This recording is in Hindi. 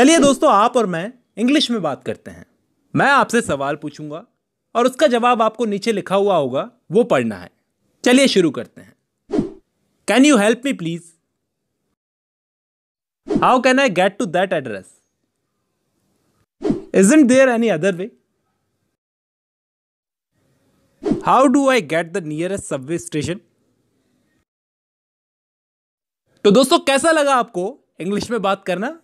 चलिए दोस्तों आप और मैं इंग्लिश में बात करते हैं मैं आपसे सवाल पूछूंगा और उसका जवाब आपको नीचे लिखा हुआ होगा वो पढ़ना है चलिए शुरू करते हैं can you help me please how can I get to that address is it there any other way how do I get the nearest subway station तो दोस्तों कैसा लगा आपको इंग्लिश में बात करना